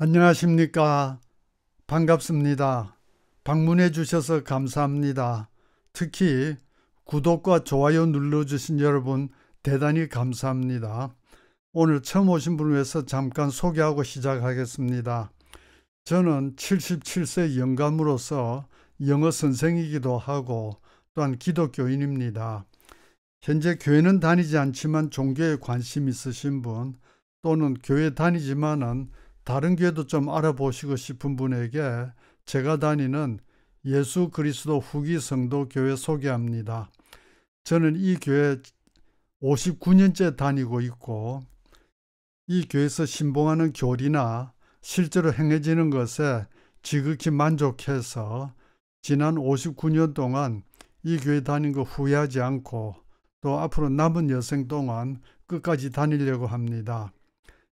안녕하십니까. 반갑습니다. 방문해 주셔서 감사합니다. 특히 구독과 좋아요 눌러주신 여러분 대단히 감사합니다. 오늘 처음 오신 분을 위해서 잠깐 소개하고 시작하겠습니다. 저는 77세 영감으로서 영어 선생이기도 하고 또한 기독교인입니다. 현재 교회는 다니지 않지만 종교에 관심 있으신 분 또는 교회 다니지만은 다른 교회도 좀 알아보시고 싶은 분에게 제가 다니는 예수 그리스도 후기 성도 교회 소개합니다. 저는 이 교회 59년째 다니고 있고 이 교회에서 신봉하는 교리나 실제로 행해지는 것에 지극히 만족해서 지난 59년 동안 이 교회 다닌 거 후회하지 않고 또 앞으로 남은 여생 동안 끝까지 다니려고 합니다.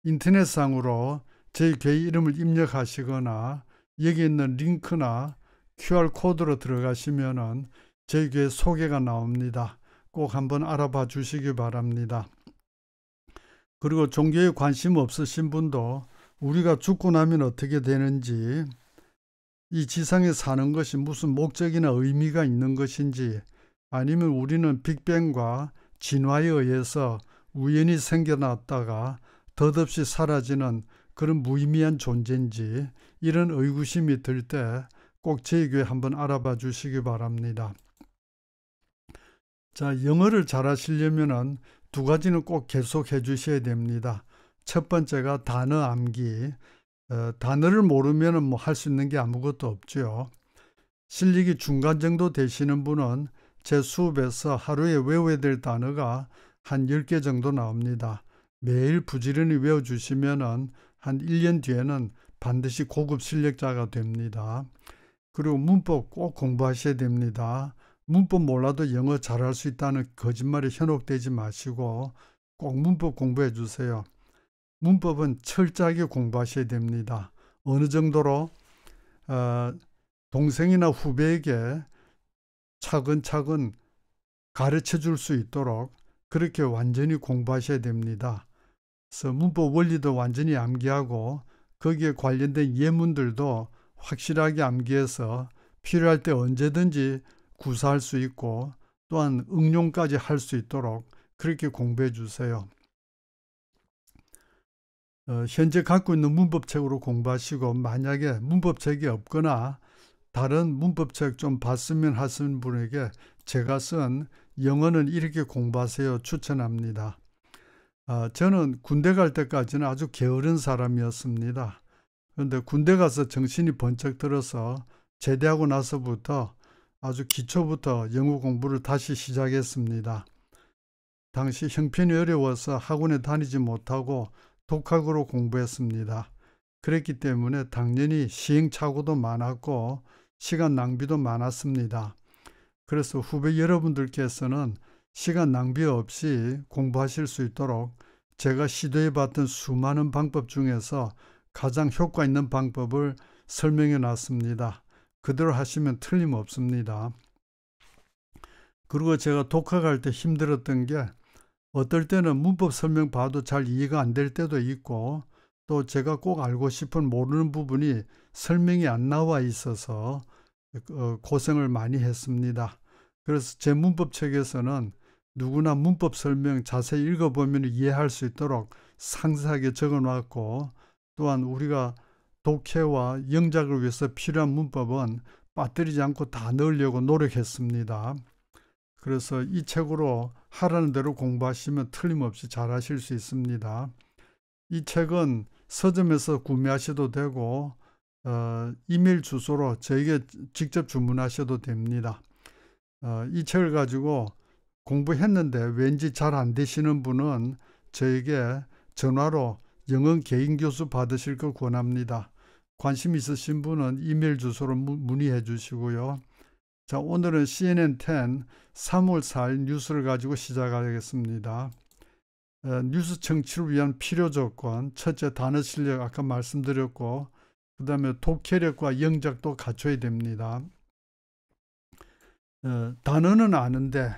인터넷상으로 제 개의 이름을 입력하시거나 여기 있는 링크나 QR코드로 들어가시면 은제 개회 소개가 나옵니다. 꼭 한번 알아봐 주시기 바랍니다. 그리고 종교에 관심 없으신 분도 우리가 죽고 나면 어떻게 되는지 이 지상에 사는 것이 무슨 목적이나 의미가 있는 것인지 아니면 우리는 빅뱅과 진화에 의해서 우연히 생겨났다가 덧없이 사라지는 그런 무의미한 존재인지 이런 의구심이 들 때 꼭제희 교회 한번 알아봐 주시기 바랍니다. 자, 영어를 잘하시려면두 가지는 꼭 계속 해 주셔야 됩니다. 첫 번째가 단어 암기. 어, 단어를 모르면뭐 할 수 있는 게 아무것도 없죠. 실력이 중간 정도 되시는 분은 제 수업에서 하루에 외워야 될 단어가 한 10개 정도 나옵니다. 매일 부지런히 외워주시면은 한 1년 뒤에는 반드시 고급 실력자가 됩니다. 그리고 문법 꼭 공부하셔야 됩니다. 문법 몰라도 영어 잘할 수 있다는 거짓말에 현혹되지 마시고 꼭 문법 공부해 주세요. 문법은 철저하게 공부하셔야 됩니다. 어느 정도로 어, 동생이나 후배에게 차근차근 가르쳐 줄 수 있도록 그렇게 완전히 공부하셔야 됩니다. 그래서 문법 원리도 완전히 암기하고 거기에 관련된 예문들도 확실하게 암기해서 필요할 때 언제든지 구사할 수 있고 또한 응용까지 할 수 있도록 그렇게 공부해 주세요. 어, 현재 갖고 있는 문법책으로 공부하시고 만약에 문법책이 없거나 다른 문법책 좀 봤으면 하시는 분에게 제가 쓴 영어는 이렇게 공부하세요 추천합니다. 아, 저는 군대 갈 때까지는 아주 게으른 사람이었습니다. 그런데 군대 가서 정신이 번쩍 들어서 제대하고 나서부터 아주 기초부터 영어 공부를 다시 시작했습니다. 당시 형편이 어려워서 학원에 다니지 못하고 독학으로 공부했습니다. 그랬기 때문에 당연히 시행착오도 많았고 시간 낭비도 많았습니다. 그래서 후배 여러분들께서는 시간 낭비 없이 공부하실 수 있도록 제가 시도해 봤던 수많은 방법 중에서 가장 효과 있는 방법을 설명해 놨습니다. 그대로 하시면 틀림없습니다. 그리고 제가 독학할 때 힘들었던 게 어떨 때는 문법 설명 봐도 잘 이해가 안 될 때도 있고 또 제가 꼭 알고 싶은 모르는 부분이 설명이 안 나와 있어서 어, 고생을 많이 했습니다. 그래서 제 문법책에서는 누구나 문법 설명 자세히 읽어보면 이해할 수 있도록 상세하게 적어놨고 또한 우리가 독해와 영작을 위해서 필요한 문법은 빠뜨리지 않고 다 넣으려고 노력했습니다. 그래서 이 책으로 하라는 대로 공부하시면 틀림없이 잘하실 수 있습니다. 이 책은 서점에서 구매하셔도 되고 어, 이메일 주소로 저에게 직접 주문하셔도 됩니다. 어, 이 책을 가지고 공부했는데 왠지 잘 안 되시는 분은 저에게 전화로 영어 개인 교수 받으실 걸 권합니다. 관심 있으신 분은 이메일 주소로 문의해 주시고요. 자, 오늘은 CNN10 3월 4일 뉴스를 가지고 시작하겠습니다. 어, 뉴스 청취를 위한 필요 조건, 첫째 단어 실력 아까 말씀드렸고, 그 다음에 독해력과 영작도 갖춰야 됩니다. 어, 단어는 아는데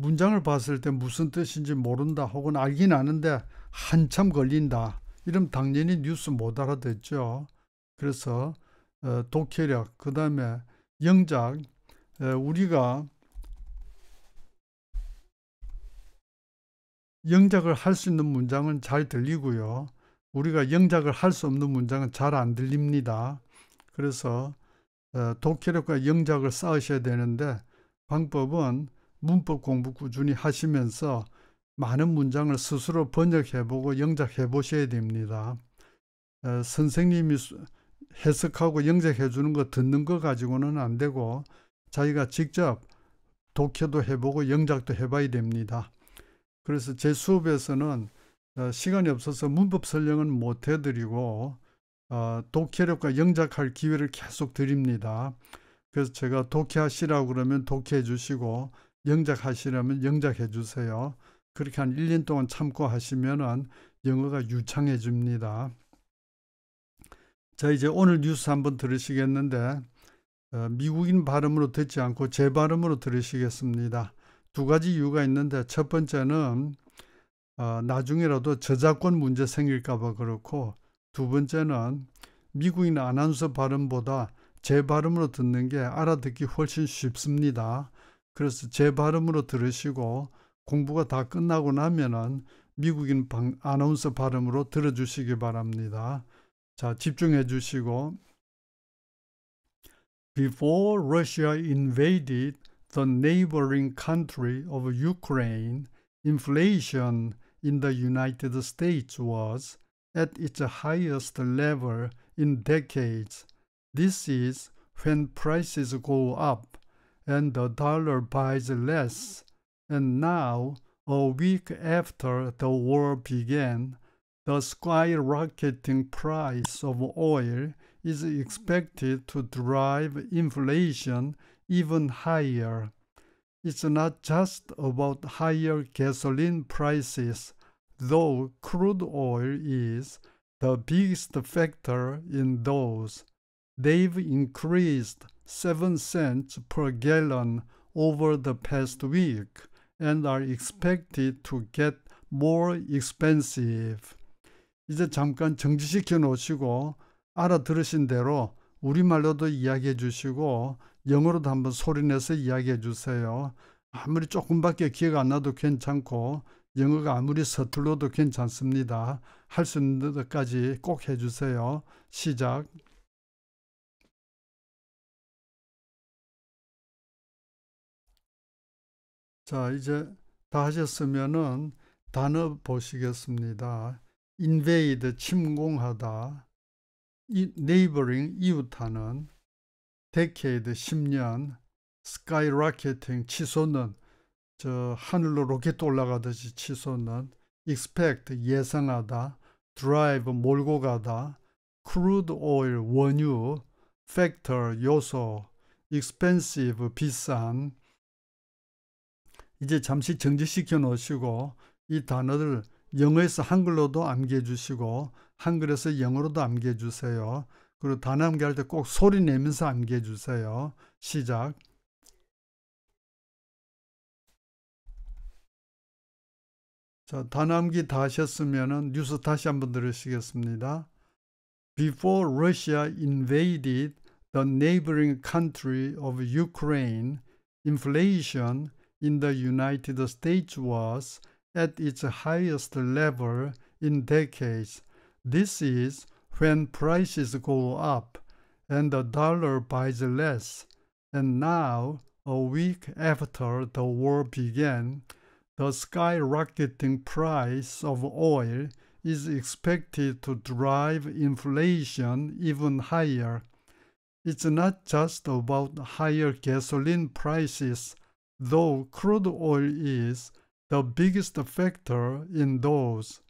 문장을 봤을 때 무슨 뜻인지 모른다 혹은 알긴 아는데 한참 걸린다. 이러 당연히 뉴스 못 알아듣죠. 그래서 어, 독해력, 그 다음에 영작, 어, 우리가 영작을 할 수 있는 문장은 잘 들리고요. 우리가 영작을 할 수 없는 문장은 잘 안 들립니다. 그래서 어, 독해력과 영작을 쌓으셔야 되는데 방법은 문법 공부 꾸준히 하시면서 많은 문장을 스스로 번역해보고 영작해 보셔야 됩니다. 어, 선생님이 해석하고 영작해 주는 거 듣는 거 가지고는 안 되고 자기가 직접 독해도 해보고 영작도 해봐야 됩니다. 그래서 제 수업에서는 어, 시간이 없어서 문법 설명은 못 해드리고 어, 독해력과 영작할 기회를 계속 드립니다. 그래서 제가 독해하시라고 그러면 독해해 주시고 영작하시려면 영작해 주세요. 그렇게 한 1년 동안 참고 하시면은 영어가 유창해집니다. 자, 이제 오늘 뉴스 한번 들으시겠는데, 어, 미국인 발음으로 듣지 않고 제 발음으로 들으시겠습니다. 두 가지 이유가 있는데, 첫 번째는 어, 나중에라도 저작권 문제 생길까봐 그렇고, 두 번째는 미국인 아나운서 발음보다 제 발음으로 듣는 게 알아듣기 훨씬 쉽습니다. 그래서 제 발음으로 들으시고 공부가 다 끝나고 나면은 미국인 방, 아나운서 발음으로 들어주시기 바랍니다. 자, 집중해 주시고 Before Russia invaded the neighboring country of Ukraine, inflation in the United States was at its highest level in decades. This is when prices go up and the dollar buys less. And now, a week after the war began, the skyrocketing price of oil is expected to drive inflation even higher. It's not just about higher gasoline prices, though crude oil is the biggest factor in those. They've increased 7 cents per gallon over the past week and are expected to get more expensive. 이제 잠깐 정지시켜 놓으시고 알아들으신 대로 우리말로도 이야기해 주시고 영어로도 한번 소리내서 이야기해 주세요. 아무리 조금밖에 기억 안 나도 괜찮고 영어가 아무리 서툴러도 괜찮습니다. 할 수 있는 데까지 꼭 해주세요. 시작. 자, 이제 다 하셨으면은 단어 보시겠습니다. invade 침공하다. neighboring 이웃하는 decade 10년 skyrocketing 치솟는 저 하늘로 로켓 올라가듯이 치솟는 expect 예상하다 drive 몰고 가다 crude oil 원유 factor 요소 expensive 비싼 이제 잠시 정지시켜 놓으시고 이 단어를 영어에서 한글로도 암기해 주시고 한글에서 영어로도 암기해 주세요. 그리고 단어 암기할 때 꼭 소리 내면서 암기해 주세요. 시작. 자, 단어 암기 다 하셨으면 뉴스 다시 한번 들으시겠습니다. Before Russia invaded the neighboring country of Ukraine, inflation in the United States was at its highest level in decades. This is when prices go up and the dollar buys less. And now, a week after the war began, the skyrocketing price of oil is expected to drive inflation even higher. It's not just about higher gasoline prices though crude oil is the biggest factor in those.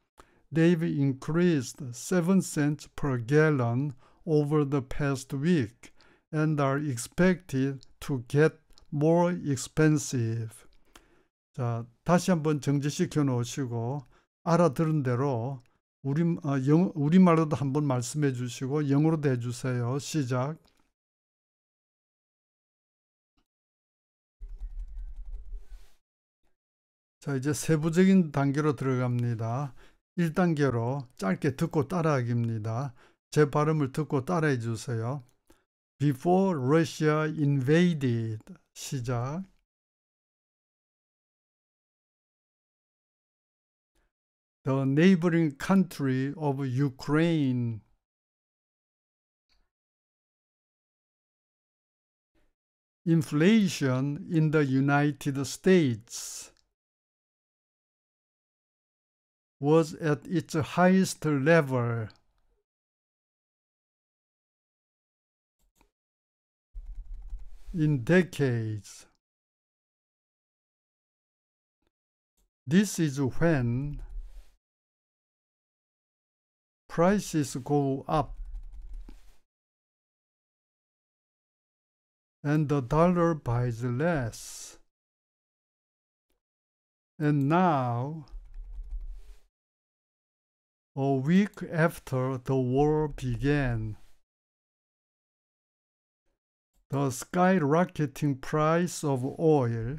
They've increased 7 cents per gallon over the past week and are expected to get more expensive. 자, 다시 한번 정지시켜 놓으시고 알아들은 대로 우리 어, 영, 우리말로도 한번 말씀해 주시고 영어로도 해 주세요. 시작. 자, 이제 세부적인 단계로 들어갑니다. 1단계로 짧게 듣고 따라하기입니다. 제 발음을 듣고 따라해 주세요. Before Russia invaded 시작 The neighboring country of Ukraine Inflation in the United States was at its highest level. in decades. This is when prices go up and the dollar buys less. And now a week after the war began. The skyrocketing price of oil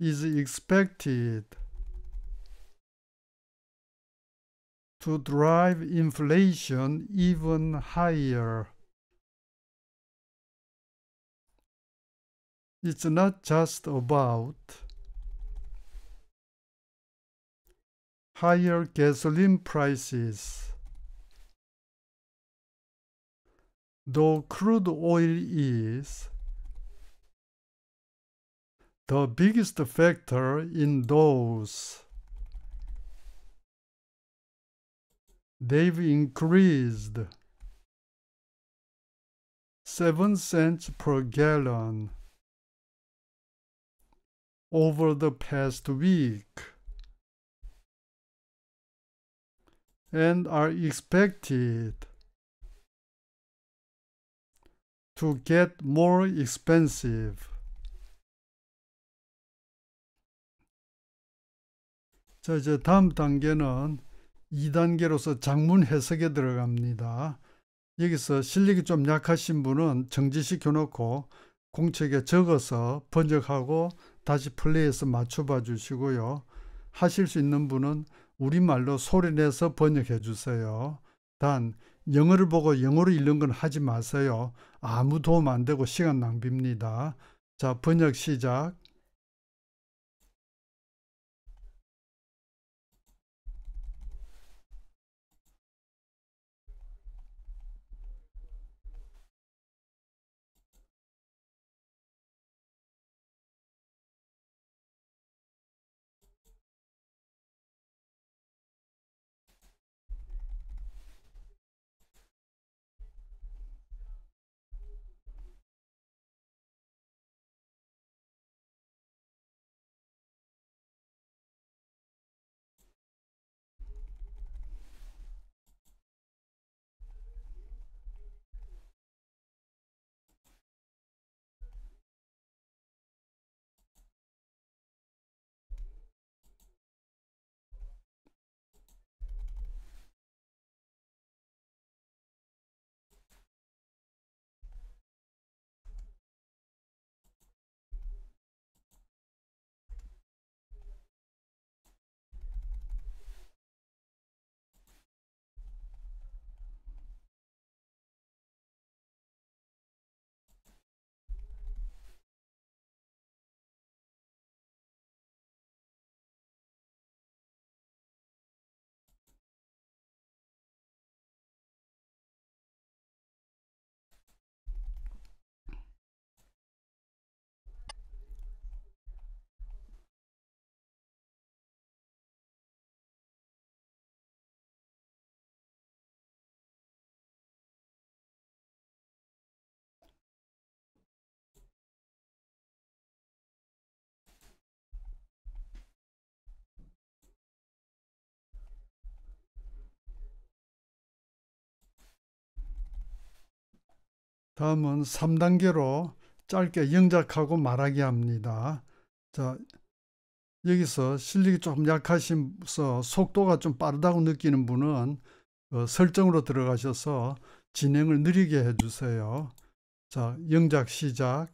is expected to drive inflation even higher. It's not just about higher gasoline prices. Though crude oil is the biggest factor in those, they've increased 7 cents per gallon over the past week. and are expected to get more expensive. 자, 이제 다음 단계는 2단계로서 장문 해석에 들어갑니다. 여기서 실력이 좀 약하신 분은 정지시켜 놓고 공책에 적어서 번역하고 다시 플레이해서 맞춰봐 주시고요. 하실 수 있는 분은 우리말로 소리내서 번역해 주세요. 단 영어를 보고 영어로 읽는 건 하지 마세요. 아무 도움 안 되고 시간 낭비입니다. 자 번역 시작. 다음은 3단계로 짧게 영작하고 말하기 합니다. 자, 여기서 실력이 조금 약하시면서 속도가 좀 빠르다고 느끼는 분은 그 설정으로 들어가셔서 진행을 느리게 해주세요. 자, 영작 시작.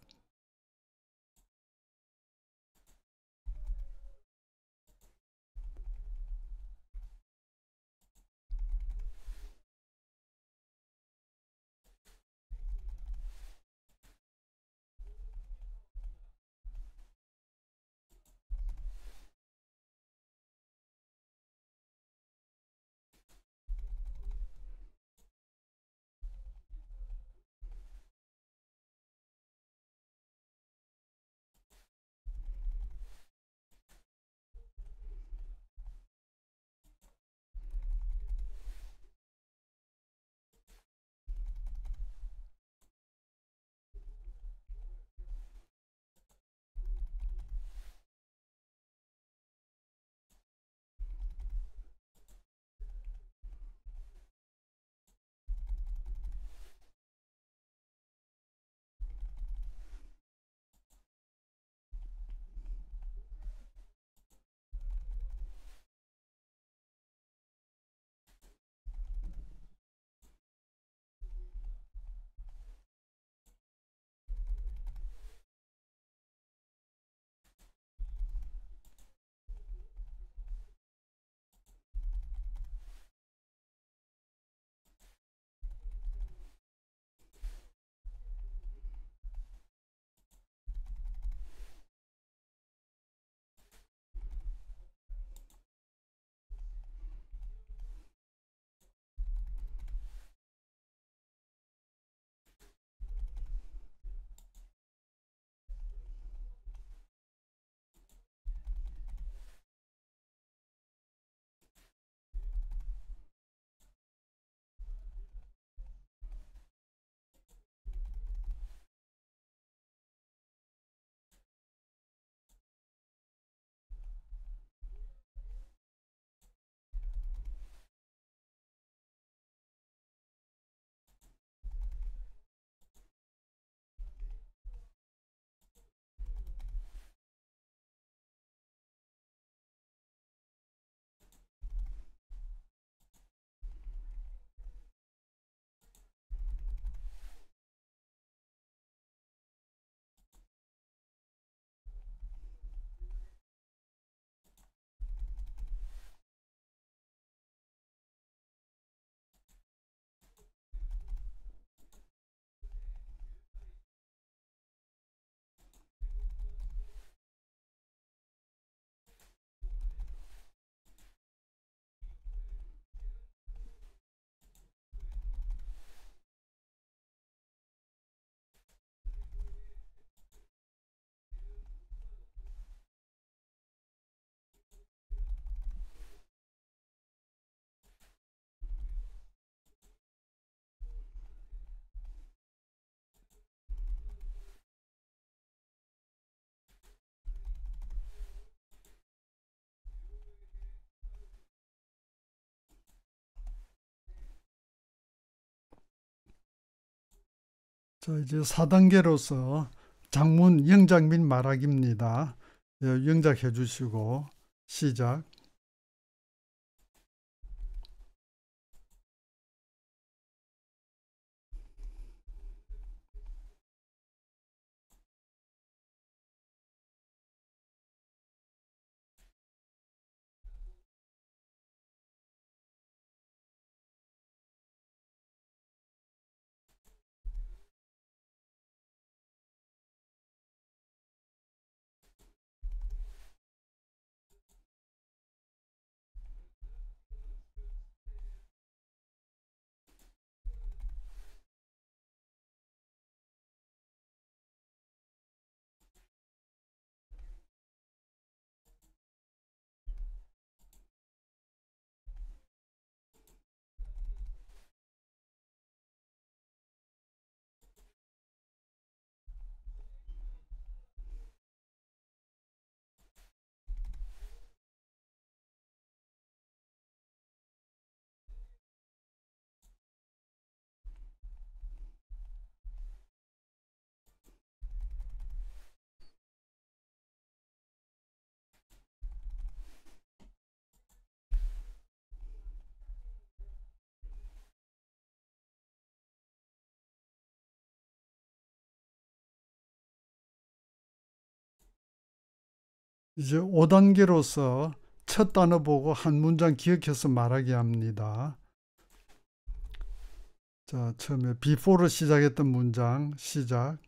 자, 이제 4단계로서 장문 영작 및 말하기입니다. 예, 영작해 주시고 시작 이제 5단계로서 첫 단어 보고 한 문장 기억해서 말하게 합니다. 자, 처음에 before로 시작했던 문장 시작.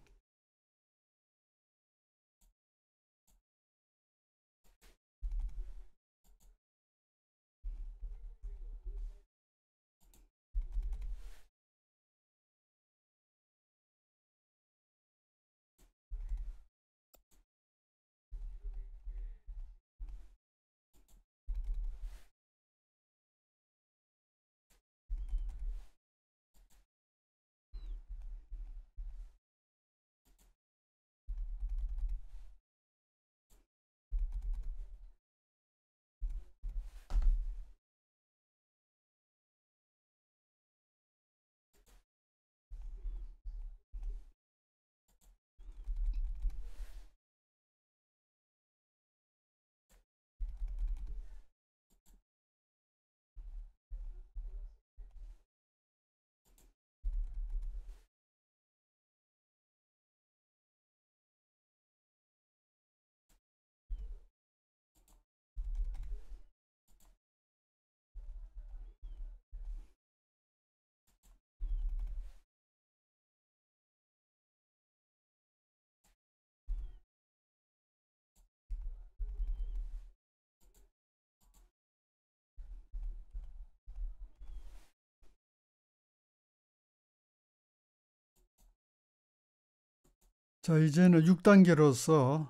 자, 이제는 6단계로서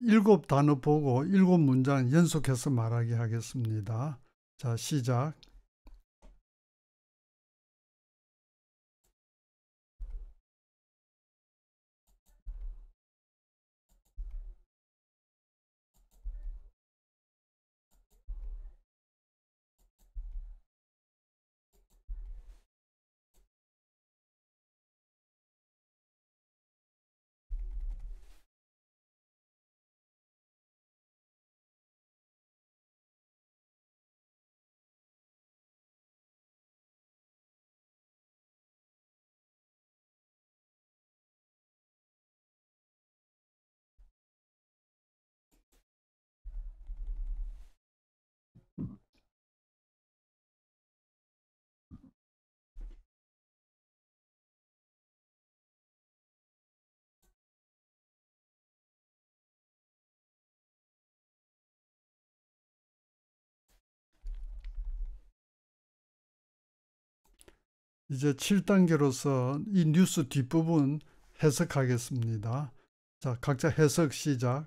7단어 보고 7문장 연속해서 말하게 하겠습니다. 자, 시작. 이제 7단계로서 이 뉴스 뒷부분 해석하겠습니다. 자, 각자 해석 시작.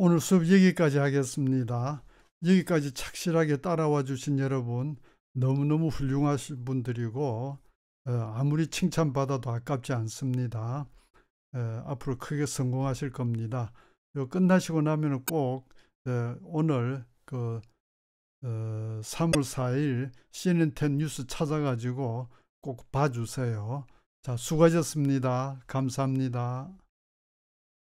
오늘 수업 여기까지 하겠습니다. 여기까지 착실하게 따라와 주신 여러분 너무너무 훌륭하신 분들이고 어, 아무리 칭찬받아도 아깝지 않습니다. 어, 앞으로 크게 성공하실 겁니다. 끝나시고 나면 꼭 어, 오늘 그 3월 4일 CNN10 뉴스 찾아가지고 꼭 봐주세요. 자, 수고하셨습니다. 감사합니다.